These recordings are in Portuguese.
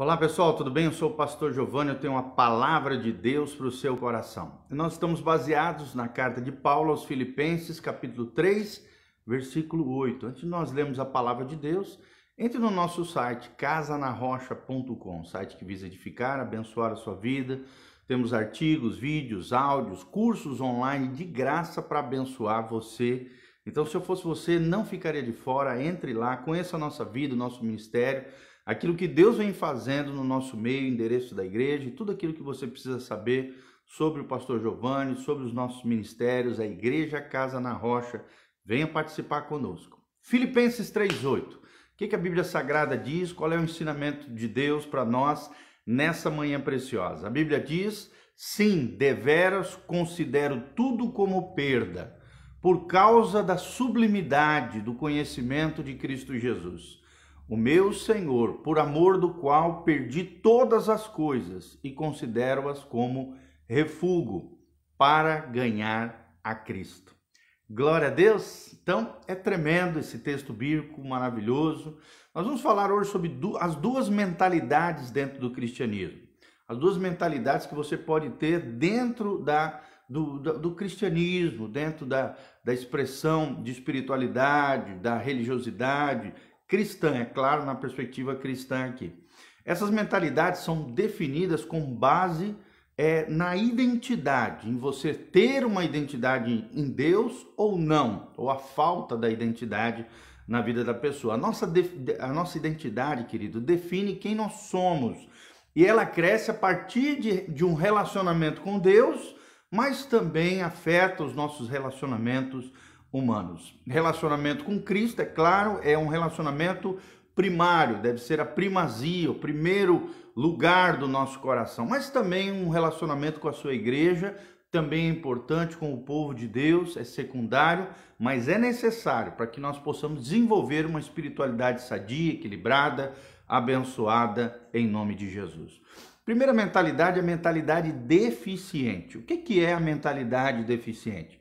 Olá pessoal, tudo bem? Eu sou o pastor Giovanni, eu tenho uma palavra de Deus para o seu coração. Nós estamos baseados na carta de Paulo aos Filipenses, capítulo 3, versículo 8. Antes de nós lermos a palavra de Deus, entre no nosso site casanarrocha.com, site que visa edificar, abençoar a sua vida. Temos artigos, vídeos, áudios, cursos online de graça para abençoar você. Então, se eu fosse você, não ficaria de fora, entre lá, conheça a nossa vida, o nosso ministério aquilo que Deus vem fazendo no nosso meio, endereço da igreja, e tudo aquilo que você precisa saber sobre o pastor Giovanni, sobre os nossos ministérios, a igreja Casa na Rocha. Venha participar conosco. Filipenses 3:8. O que a Bíblia Sagrada diz? Qual é o ensinamento de Deus para nós nessa manhã preciosa? A Bíblia diz: "Sim, deveras considero tudo como perda, por causa da sublimidade do conhecimento de Cristo Jesus." O meu Senhor, por amor do qual perdi todas as coisas e considero-as como refúgio para ganhar a Cristo. Glória a Deus! Então, é tremendo esse texto bíblico maravilhoso. Nós vamos falar hoje sobre as duas mentalidades dentro do cristianismo. As duas mentalidades que você pode ter dentro da do, do, do, cristianismo, dentro da, da expressão de espiritualidade, da religiosidade, cristã, é claro, na perspectiva cristã aqui. Essas mentalidades são definidas com base é, na identidade, em você ter uma identidade em Deus ou não, ou a falta da identidade na vida da pessoa. A nossa, a nossa identidade, querido, define quem nós somos. E ela cresce a partir de, de um relacionamento com Deus, mas também afeta os nossos relacionamentos humanos. Relacionamento com Cristo, é claro, é um relacionamento primário, deve ser a primazia, o primeiro lugar do nosso coração, mas também um relacionamento com a sua igreja, também é importante com o povo de Deus, é secundário, mas é necessário para que nós possamos desenvolver uma espiritualidade sadia, equilibrada, abençoada em nome de Jesus. Primeira mentalidade é a mentalidade deficiente. O que, que é a mentalidade deficiente?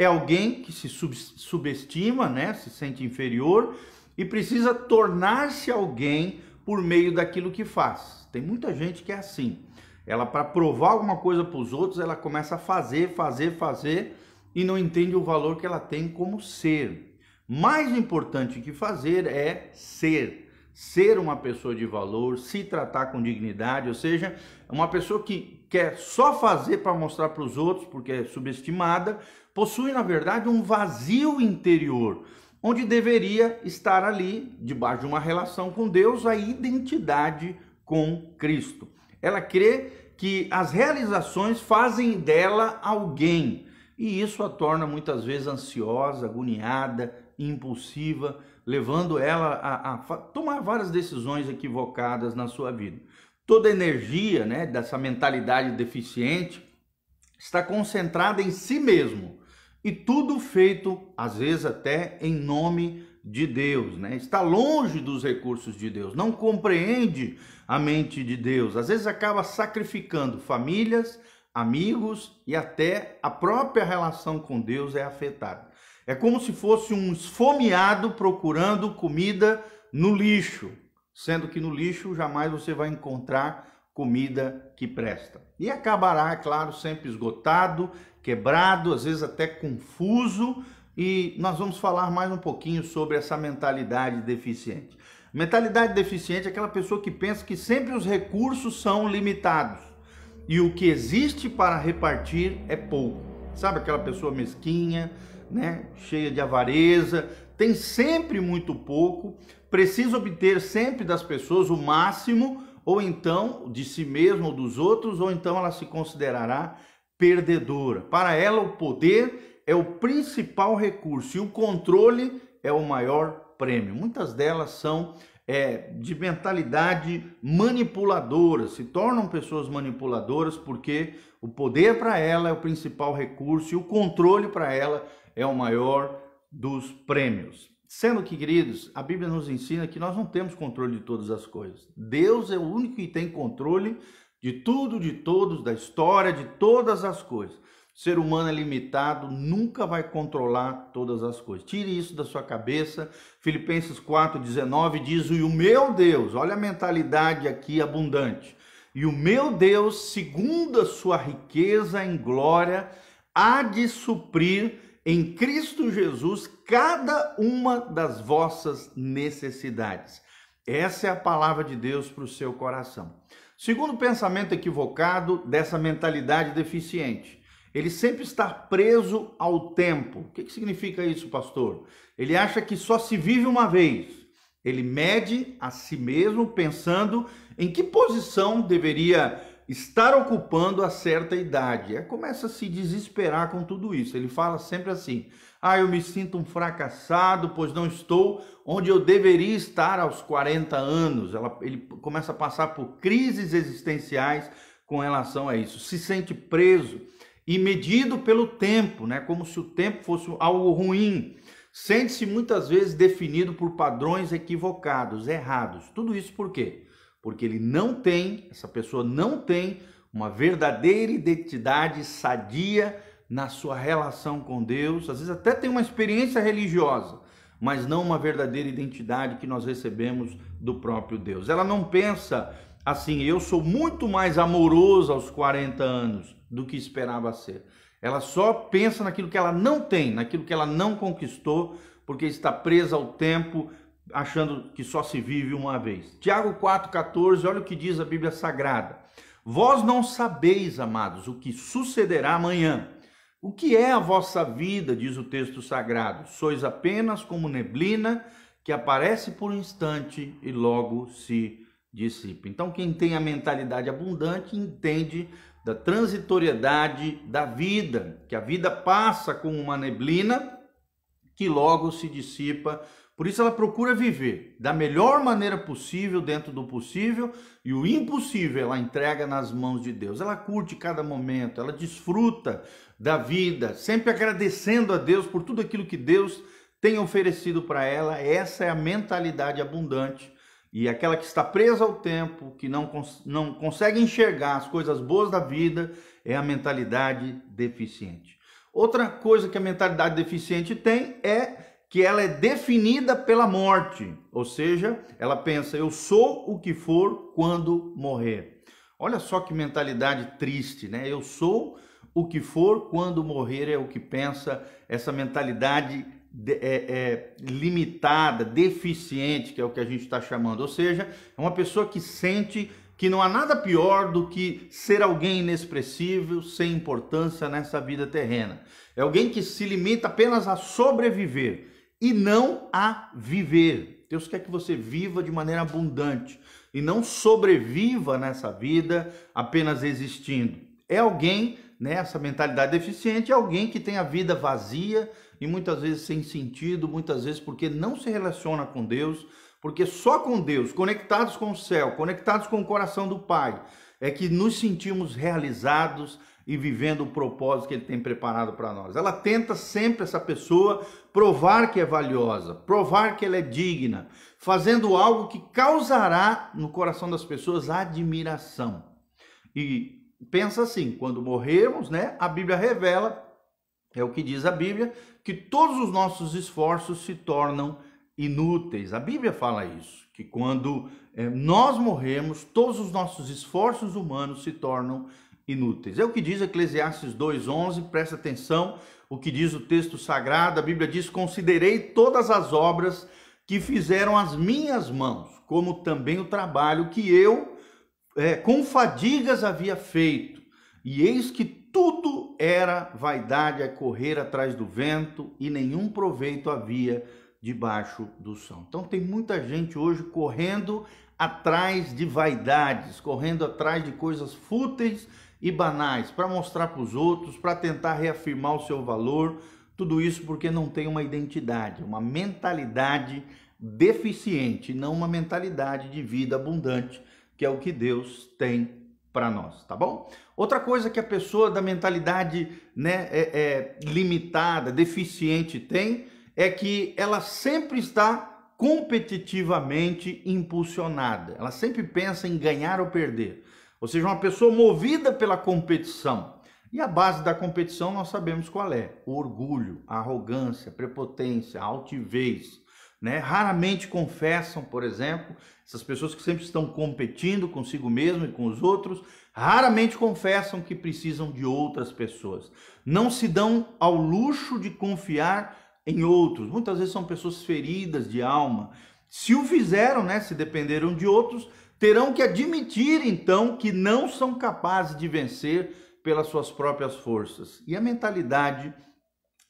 É alguém que se sub subestima, né? se sente inferior e precisa tornar-se alguém por meio daquilo que faz. Tem muita gente que é assim. Ela, para provar alguma coisa para os outros, ela começa a fazer, fazer, fazer e não entende o valor que ela tem como ser. Mais importante que fazer é ser. Ser uma pessoa de valor, se tratar com dignidade, ou seja, uma pessoa que quer só fazer para mostrar para os outros, porque é subestimada, possui, na verdade, um vazio interior, onde deveria estar ali, debaixo de uma relação com Deus, a identidade com Cristo. Ela crê que as realizações fazem dela alguém, e isso a torna muitas vezes ansiosa, agoniada, impulsiva, levando ela a, a tomar várias decisões equivocadas na sua vida. Toda a energia né, dessa mentalidade deficiente está concentrada em si mesmo e tudo feito, às vezes até em nome de Deus, né? Está longe dos recursos de Deus, não compreende a mente de Deus, às vezes acaba sacrificando famílias, amigos e até a própria relação com Deus é afetada. É como se fosse um esfomeado procurando comida no lixo sendo que no lixo jamais você vai encontrar comida que presta. E acabará, é claro, sempre esgotado, quebrado, às vezes até confuso, e nós vamos falar mais um pouquinho sobre essa mentalidade deficiente. Mentalidade deficiente é aquela pessoa que pensa que sempre os recursos são limitados e o que existe para repartir é pouco. Sabe aquela pessoa mesquinha, né, cheia de avareza, tem sempre muito pouco, precisa obter sempre das pessoas o máximo, ou então de si mesmo ou dos outros, ou então ela se considerará perdedora. Para ela, o poder é o principal recurso e o controle é o maior prêmio. Muitas delas são é, de mentalidade manipuladora, se tornam pessoas manipuladoras porque o poder para ela é o principal recurso e o controle para ela é o maior dos prêmios. Sendo que, queridos, a Bíblia nos ensina que nós não temos controle de todas as coisas. Deus é o único que tem controle de tudo, de todos, da história, de todas as coisas. O ser humano é limitado, nunca vai controlar todas as coisas. Tire isso da sua cabeça. Filipenses 4,19 diz: E o meu Deus, olha a mentalidade aqui abundante. E o meu Deus, segundo a sua riqueza em glória, há de suprir em Cristo Jesus cada uma das vossas necessidades. Essa é a palavra de Deus para o seu coração. Segundo pensamento equivocado dessa mentalidade deficiente, ele sempre está preso ao tempo. O que, que significa isso, pastor? Ele acha que só se vive uma vez. Ele mede a si mesmo pensando em que posição deveria estar ocupando a certa idade. É, começa a se desesperar com tudo isso. Ele fala sempre assim: ah, eu me sinto um fracassado, pois não estou onde eu deveria estar aos 40 anos. Ela, ele começa a passar por crises existenciais com relação a isso. Se sente preso e medido pelo tempo, né? como se o tempo fosse algo ruim. Sente-se muitas vezes definido por padrões equivocados, errados. Tudo isso por quê? porque ele não tem, essa pessoa não tem uma verdadeira identidade sadia na sua relação com Deus, às vezes até tem uma experiência religiosa, mas não uma verdadeira identidade que nós recebemos do próprio Deus. Ela não pensa assim, eu sou muito mais amoroso aos 40 anos do que esperava ser. Ela só pensa naquilo que ela não tem, naquilo que ela não conquistou, porque está presa ao tempo, achando que só se vive uma vez. Tiago 4,14, olha o que diz a Bíblia Sagrada. Vós não sabeis, amados, o que sucederá amanhã. O que é a vossa vida, diz o texto sagrado? Sois apenas como neblina que aparece por um instante e logo se dissipa. Então, quem tem a mentalidade abundante entende da transitoriedade da vida, que a vida passa como uma neblina que logo se dissipa por isso ela procura viver da melhor maneira possível, dentro do possível, e o impossível ela entrega nas mãos de Deus. Ela curte cada momento, ela desfruta da vida, sempre agradecendo a Deus por tudo aquilo que Deus tem oferecido para ela. Essa é a mentalidade abundante. E aquela que está presa ao tempo, que não, cons não consegue enxergar as coisas boas da vida, é a mentalidade deficiente. Outra coisa que a mentalidade deficiente tem é que ela é definida pela morte, ou seja, ela pensa eu sou o que for quando morrer. Olha só que mentalidade triste, né? Eu sou o que for quando morrer é o que pensa essa mentalidade de, é, é, limitada, deficiente, que é o que a gente está chamando. Ou seja, é uma pessoa que sente que não há nada pior do que ser alguém inexpressível, sem importância nessa vida terrena. É alguém que se limita apenas a sobreviver e não a viver. Deus quer que você viva de maneira abundante e não sobreviva nessa vida apenas existindo. É alguém, né, essa mentalidade deficiente, é alguém que tem a vida vazia e muitas vezes sem sentido, muitas vezes porque não se relaciona com Deus, porque só com Deus, conectados com o céu, conectados com o coração do Pai, é que nos sentimos realizados e vivendo o propósito que ele tem preparado para nós. Ela tenta sempre essa pessoa provar que é valiosa, provar que ela é digna, fazendo algo que causará no coração das pessoas admiração. E pensa assim, quando morrermos, né, a Bíblia revela, é o que diz a Bíblia, que todos os nossos esforços se tornam inúteis. A Bíblia fala isso, que quando é, nós morremos, todos os nossos esforços humanos se tornam inúteis. É o que diz Eclesiastes 2:11, presta atenção, o que diz o texto sagrado, a Bíblia diz: "Considerei todas as obras que fizeram as minhas mãos, como também o trabalho que eu é, com fadigas havia feito, e eis que tudo era vaidade a correr atrás do vento, e nenhum proveito havia debaixo do sol. Então tem muita gente hoje correndo atrás de vaidades, correndo atrás de coisas fúteis e banais para mostrar para os outros, para tentar reafirmar o seu valor, tudo isso porque não tem uma identidade, uma mentalidade deficiente, não uma mentalidade de vida abundante, que é o que Deus tem para nós, tá bom? Outra coisa que a pessoa da mentalidade né, é, é, limitada, deficiente tem é que ela sempre está competitivamente impulsionada. Ela sempre pensa em ganhar ou perder. Ou seja, uma pessoa movida pela competição. E a base da competição nós sabemos qual é: o orgulho, a arrogância, a prepotência, a altivez. Né? Raramente confessam, por exemplo, essas pessoas que sempre estão competindo consigo mesmo e com os outros, raramente confessam que precisam de outras pessoas. Não se dão ao luxo de confiar em outros. Muitas vezes são pessoas feridas de alma. Se o fizeram, né, se dependeram de outros, terão que admitir então que não são capazes de vencer pelas suas próprias forças. E a mentalidade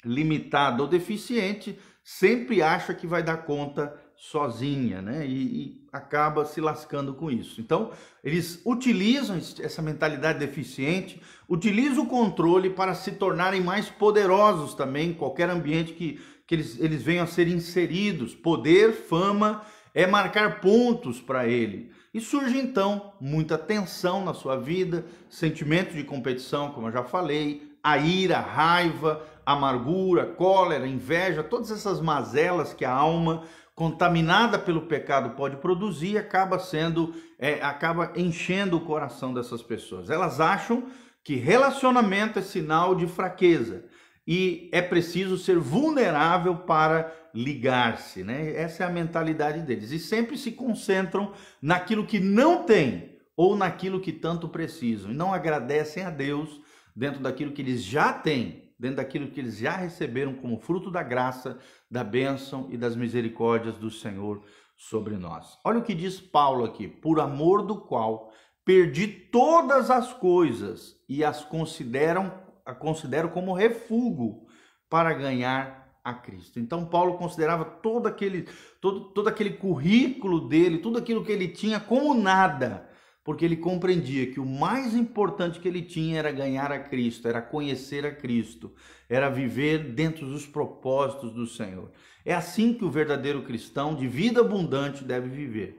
limitada ou deficiente sempre acha que vai dar conta sozinha, né? E, e, acaba se lascando com isso. Então, eles utilizam essa mentalidade deficiente, utilizam o controle para se tornarem mais poderosos também, qualquer ambiente que, que eles, eles venham a ser inseridos. Poder, fama, é marcar pontos para ele. E surge então muita tensão na sua vida, sentimento de competição, como eu já falei, a ira, a raiva, amargura, cólera, inveja, todas essas mazelas que a alma contaminada pelo pecado pode produzir acaba sendo, é, acaba enchendo o coração dessas pessoas. Elas acham que relacionamento é sinal de fraqueza e é preciso ser vulnerável para ligar-se, né? Essa é a mentalidade deles e sempre se concentram naquilo que não tem ou naquilo que tanto precisam e não agradecem a Deus dentro daquilo que eles já têm dentro daquilo que eles já receberam como fruto da graça, da bênção e das misericórdias do Senhor sobre nós. Olha o que diz Paulo aqui: por amor do qual perdi todas as coisas e as consideram, a considero como refúgio para ganhar a Cristo. Então Paulo considerava todo aquele todo, todo aquele currículo dele, tudo aquilo que ele tinha como nada porque ele compreendia que o mais importante que ele tinha era ganhar a Cristo, era conhecer a Cristo, era viver dentro dos propósitos do Senhor. É assim que o verdadeiro cristão de vida abundante deve viver.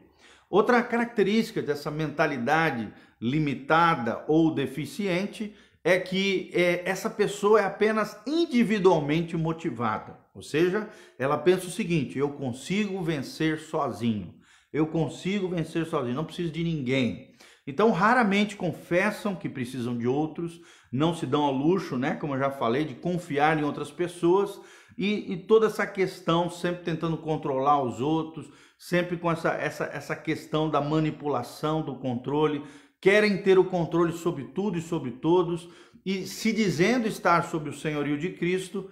Outra característica dessa mentalidade limitada ou deficiente é que é, essa pessoa é apenas individualmente motivada, ou seja, ela pensa o seguinte: eu consigo vencer sozinho, eu consigo vencer sozinho, não preciso de ninguém. Então, raramente confessam que precisam de outros, não se dão ao luxo, né, como eu já falei, de confiar em outras pessoas e, e toda essa questão sempre tentando controlar os outros, sempre com essa, essa, essa questão da manipulação, do controle, querem ter o controle sobre tudo e sobre todos e se dizendo estar sob o senhorio de Cristo,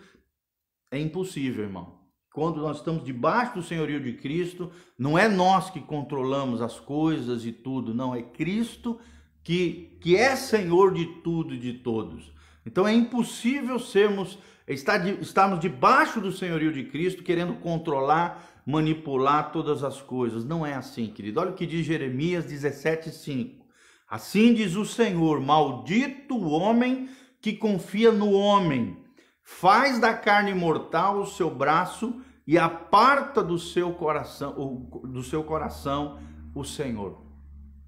é impossível, irmão. Quando nós estamos debaixo do senhorio de Cristo, não é nós que controlamos as coisas e tudo, não, é Cristo que, que é senhor de tudo e de todos. Então é impossível sermos, estar de, estarmos debaixo do senhorio de Cristo, querendo controlar, manipular todas as coisas. Não é assim, querido. Olha o que diz Jeremias 17,5. Assim diz o Senhor: Maldito o homem que confia no homem faz da carne mortal o seu braço e aparta do seu coração, do seu coração o Senhor.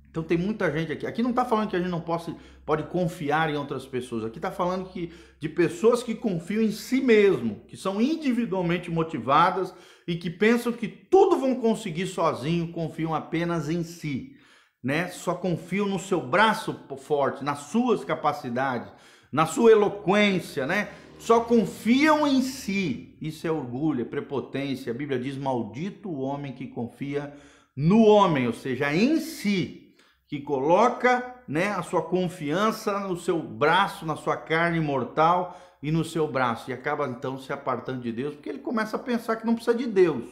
Então tem muita gente aqui. Aqui não está falando que a gente não possa, pode confiar em outras pessoas. Aqui está falando que, de pessoas que confiam em si mesmo, que são individualmente motivadas e que pensam que tudo vão conseguir sozinho, confiam apenas em si. Né? Só confiam no seu braço forte, nas suas capacidades, na sua eloquência, né? só confiam em si. Isso é orgulho, é prepotência. A Bíblia diz: Maldito o homem que confia no homem, ou seja, em si, que coloca né, a sua confiança no seu braço, na sua carne mortal e no seu braço, e acaba então se apartando de Deus, porque ele começa a pensar que não precisa de Deus,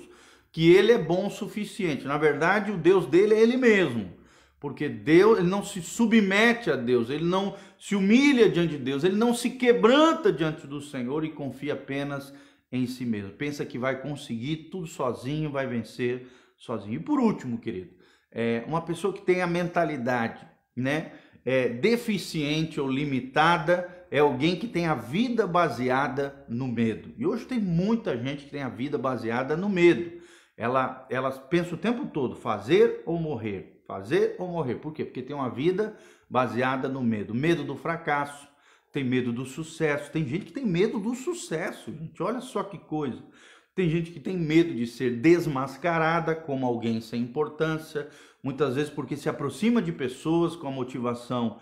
que ele é bom o suficiente. Na verdade, o Deus dele é ele mesmo. Porque Deus, ele não se submete a Deus, ele não se humilha diante de Deus, ele não se quebranta diante do Senhor e confia apenas em si mesmo. Pensa que vai conseguir tudo sozinho, vai vencer sozinho. E por último, querido, é uma pessoa que tem a mentalidade, né, é, deficiente ou limitada, é alguém que tem a vida baseada no medo. E hoje tem muita gente que tem a vida baseada no medo. Ela, elas pensam o tempo todo, fazer ou morrer, fazer ou morrer. Por quê? Porque tem uma vida baseada no medo. Medo do fracasso, tem medo do sucesso. Tem gente que tem medo do sucesso, gente. Olha só que coisa. Tem gente que tem medo de ser desmascarada como alguém sem importância, muitas vezes porque se aproxima de pessoas com a motivação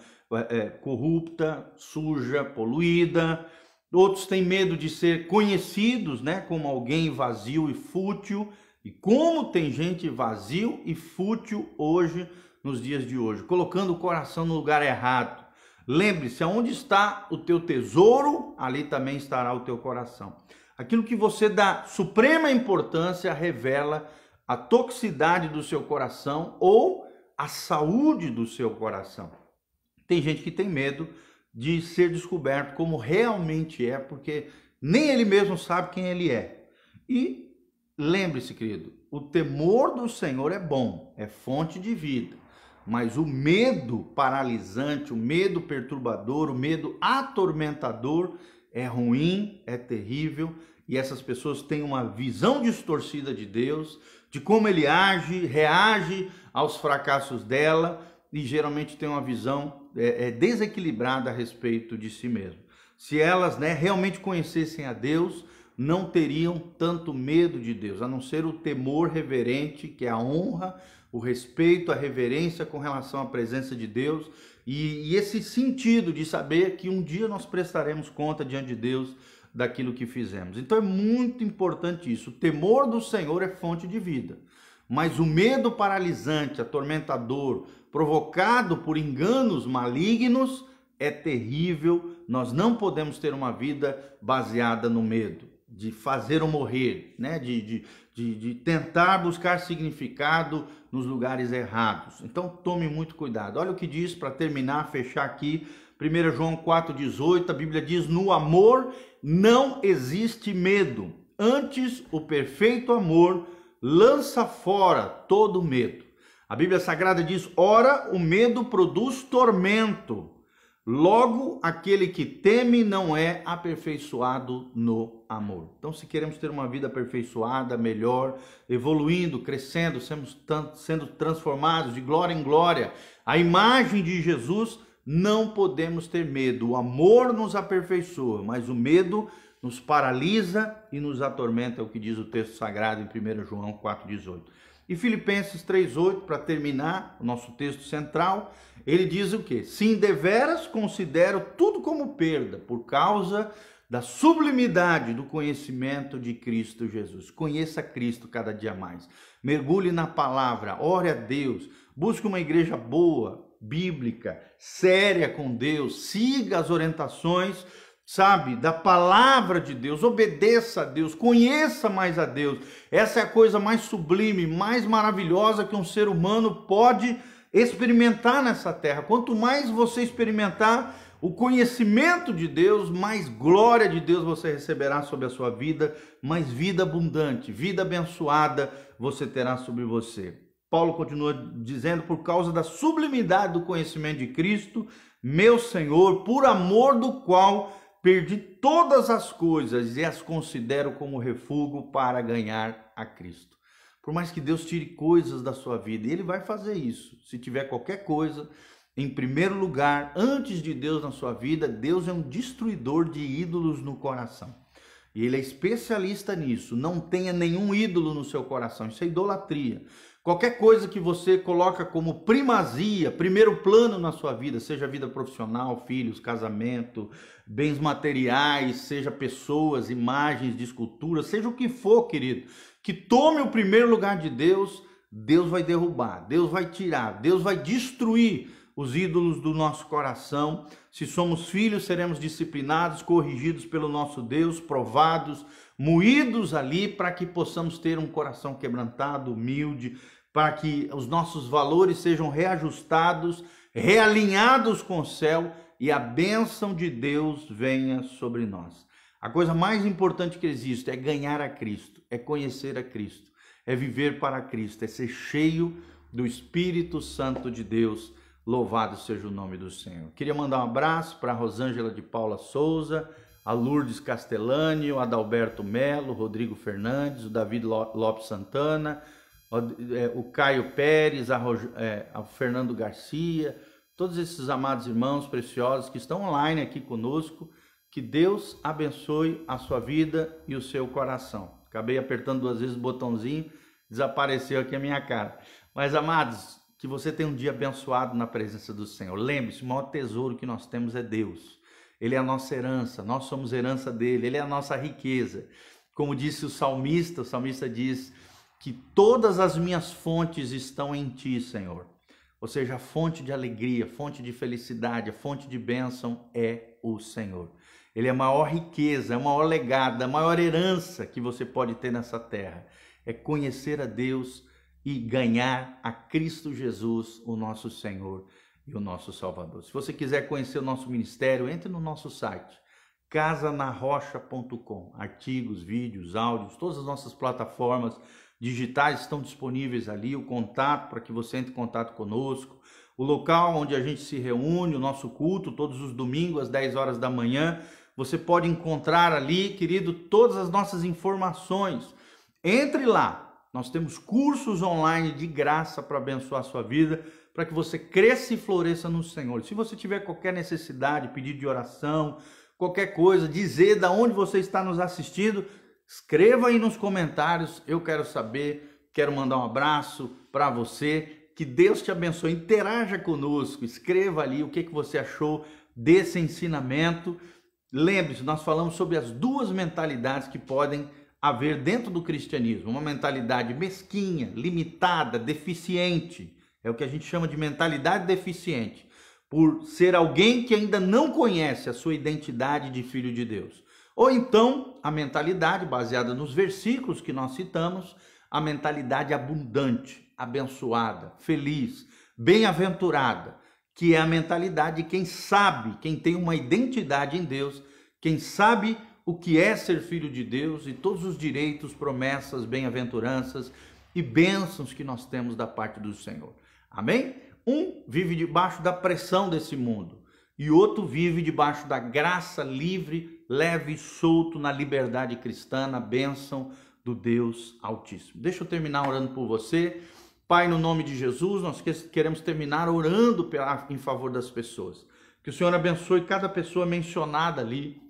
é, corrupta, suja, poluída. Outros têm medo de ser conhecidos né, como alguém vazio e fútil. E como tem gente vazio e fútil hoje nos dias de hoje, colocando o coração no lugar errado. Lembre-se, aonde está o teu tesouro, ali também estará o teu coração. Aquilo que você dá suprema importância revela a toxicidade do seu coração ou a saúde do seu coração. Tem gente que tem medo de ser descoberto como realmente é, porque nem ele mesmo sabe quem ele é. E lembre-se, querido, o temor do Senhor é bom, é fonte de vida mas o medo paralisante, o medo perturbador, o medo atormentador é ruim, é terrível, e essas pessoas têm uma visão distorcida de Deus, de como ele age, reage aos fracassos dela, e geralmente tem uma visão é, é, desequilibrada a respeito de si mesmo. Se elas né, realmente conhecessem a Deus, não teriam tanto medo de Deus, a não ser o temor reverente, que é a honra, o respeito, a reverência com relação à presença de Deus e, e esse sentido de saber que um dia nós prestaremos conta diante de Deus daquilo que fizemos. Então é muito importante isso. O temor do Senhor é fonte de vida. Mas o medo paralisante, atormentador, provocado por enganos malignos, é terrível. Nós não podemos ter uma vida baseada no medo de fazer ou morrer, né? De, de, de, de, tentar buscar significado nos lugares errados. Então tome muito cuidado. Olha o que diz para terminar, fechar aqui. 1 João 4,18, a Bíblia diz: No amor não existe medo, antes o perfeito amor lança fora todo medo. A Bíblia Sagrada diz: Ora, o medo produz tormento Logo, aquele que teme não é aperfeiçoado no amor. Então, se queremos ter uma vida aperfeiçoada, melhor, evoluindo, crescendo, sendo transformados de glória em glória, a imagem de Jesus, não podemos ter medo. O amor nos aperfeiçoa, mas o medo nos paralisa e nos atormenta, é o que diz o texto sagrado em 1 João 4,18. E Filipenses 3:8, para terminar o nosso texto central, ele diz o que? se deveras considero tudo como perda por causa da sublimidade do conhecimento de Cristo Jesus. Conheça Cristo cada dia mais. Mergulhe na palavra, ore a Deus, busque uma igreja boa, bíblica, séria com Deus, siga as orientações sabe, da palavra de Deus, obedeça a Deus, conheça mais a Deus. Essa é a coisa mais sublime, mais maravilhosa que um ser humano pode experimentar nessa terra. Quanto mais você experimentar o conhecimento de Deus, mais glória de Deus você receberá sobre a sua vida, mais vida abundante, vida abençoada você terá sobre você. Paulo continua dizendo: por causa da sublimidade do conhecimento de Cristo, meu Senhor, por amor do qual Perdi todas as coisas e as considero como refúgio para ganhar a Cristo. Por mais que Deus tire coisas da sua vida, e Ele vai fazer isso. Se tiver qualquer coisa, em primeiro lugar, antes de Deus na sua vida, Deus é um destruidor de ídolos no coração. E ele é especialista nisso. Não tenha nenhum ídolo no seu coração. Isso é idolatria. Qualquer coisa que você coloca como primazia, primeiro plano na sua vida, seja vida profissional, filhos, casamento, bens materiais, seja pessoas, imagens de escultura, seja o que for, querido, que tome o primeiro lugar de Deus, Deus vai derrubar, Deus vai tirar, Deus vai destruir os ídolos do nosso coração. Se somos filhos, seremos disciplinados, corrigidos pelo nosso Deus, provados, moídos ali para que possamos ter um coração quebrantado, humilde, para que os nossos valores sejam reajustados, realinhados com o céu e a bênção de Deus venha sobre nós. A coisa mais importante que existe é ganhar a Cristo, é conhecer a Cristo, é viver para Cristo, é ser cheio do Espírito Santo de Deus. Louvado seja o nome do Senhor. Queria mandar um abraço para Rosângela de Paula Souza, a Lourdes Castellani, o Adalberto Melo, Rodrigo Fernandes, o David Lopes Santana, é, o Caio Pérez, a, é, Fernando Garcia, todos esses amados irmãos preciosos que estão online aqui conosco. Que Deus abençoe a sua vida e o seu coração. Acabei apertando duas vezes o botãozinho, desapareceu aqui a minha cara. Mas, amados, que você tenha um dia abençoado na presença do Senhor. Lembre-se, o maior tesouro que nós temos é Deus. Ele é a nossa herança, nós somos herança dele, ele é a nossa riqueza. Como disse o salmista, o salmista diz: que todas as minhas fontes estão em ti, Senhor. Ou seja, a fonte de alegria, fonte de felicidade, a fonte de bênção é o Senhor. Ele é a maior riqueza, é o maior legado, a maior herança que você pode ter nessa terra. É conhecer a Deus e ganhar a Cristo Jesus, o nosso Senhor e o nosso Salvador. Se você quiser conhecer o nosso ministério, entre no nosso site casanarrocha.com. Artigos, vídeos, áudios, todas as nossas plataformas digitais estão disponíveis ali, o contato para que você entre em contato conosco, o local onde a gente se reúne, o nosso culto, todos os domingos às 10 horas da manhã. Você pode encontrar ali, querido, todas as nossas informações. Entre lá. Nós temos cursos online de graça para abençoar a sua vida, para que você cresça e floresça no Senhor. Se você tiver qualquer necessidade, pedido de oração, qualquer coisa, dizer da onde você está nos assistindo, Escreva aí nos comentários, eu quero saber, quero mandar um abraço para você, que Deus te abençoe, interaja conosco, escreva ali o que, que você achou desse ensinamento. Lembre-se, nós falamos sobre as duas mentalidades que podem haver dentro do cristianismo: uma mentalidade mesquinha, limitada, deficiente, é o que a gente chama de mentalidade deficiente, por ser alguém que ainda não conhece a sua identidade de filho de Deus. Ou então, a mentalidade baseada nos versículos que nós citamos, a mentalidade abundante, abençoada, feliz, bem-aventurada, que é a mentalidade de quem sabe, quem tem uma identidade em Deus, quem sabe o que é ser filho de Deus e todos os direitos, promessas, bem-aventuranças e bênçãos que nós temos da parte do Senhor. Amém? Um vive debaixo da pressão desse mundo e outro vive debaixo da graça livre, leve e solto na liberdade cristã, na bênção do Deus Altíssimo. Deixa eu terminar orando por você. Pai, no nome de Jesus, nós queremos terminar orando em favor das pessoas. Que o Senhor abençoe cada pessoa mencionada ali,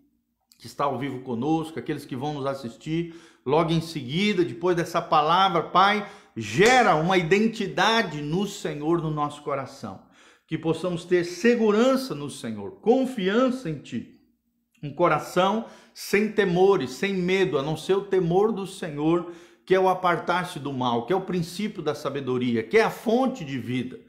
que está ao vivo conosco, aqueles que vão nos assistir logo em seguida, depois dessa palavra, Pai, gera uma identidade no Senhor no nosso coração que possamos ter segurança no Senhor, confiança em Ti. Um coração sem temores, sem medo, a não ser o temor do Senhor, que é o apartar-se do mal, que é o princípio da sabedoria, que é a fonte de vida.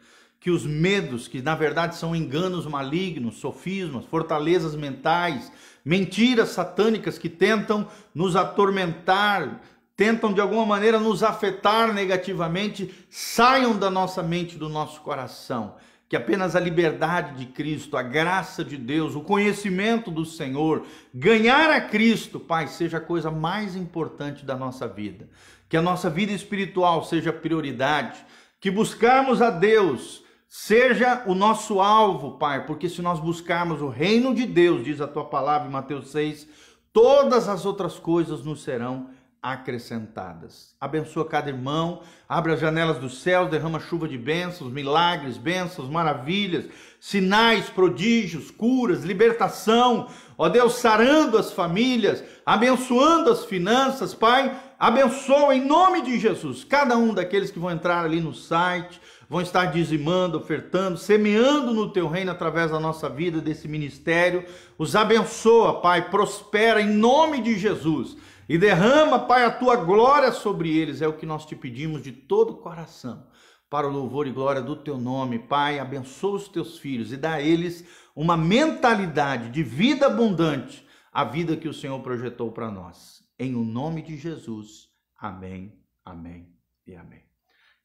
Que os medos, que na verdade são enganos malignos, sofismas, fortalezas mentais, mentiras satânicas que tentam nos atormentar, tentam de alguma maneira nos afetar negativamente, saiam da nossa mente, do nosso coração que apenas a liberdade de Cristo, a graça de Deus, o conhecimento do Senhor, ganhar a Cristo, Pai, seja a coisa mais importante da nossa vida. Que a nossa vida espiritual seja prioridade, que buscarmos a Deus seja o nosso alvo, Pai, porque se nós buscarmos o reino de Deus, diz a tua palavra em Mateus 6, todas as outras coisas nos serão acrescentadas. Abençoa cada irmão, abre as janelas do céu, derrama chuva de bênçãos, milagres, bênçãos, maravilhas, sinais, prodígios, curas, libertação. Ó Deus, sarando as famílias, abençoando as finanças, Pai, abençoa em nome de Jesus cada um daqueles que vão entrar ali no site, vão estar dizimando, ofertando, semeando no teu reino através da nossa vida, desse ministério. Os abençoa, Pai, prospera em nome de Jesus e derrama, Pai, a tua glória sobre eles, é o que nós te pedimos de todo o coração, para o louvor e glória do teu nome. Pai, abençoa os teus filhos e dá a eles uma mentalidade de vida abundante, a vida que o Senhor projetou para nós. Em o nome de Jesus. Amém, amém e amém.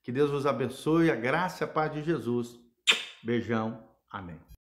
Que Deus vos abençoe, a graça e a paz de Jesus. Beijão. Amém.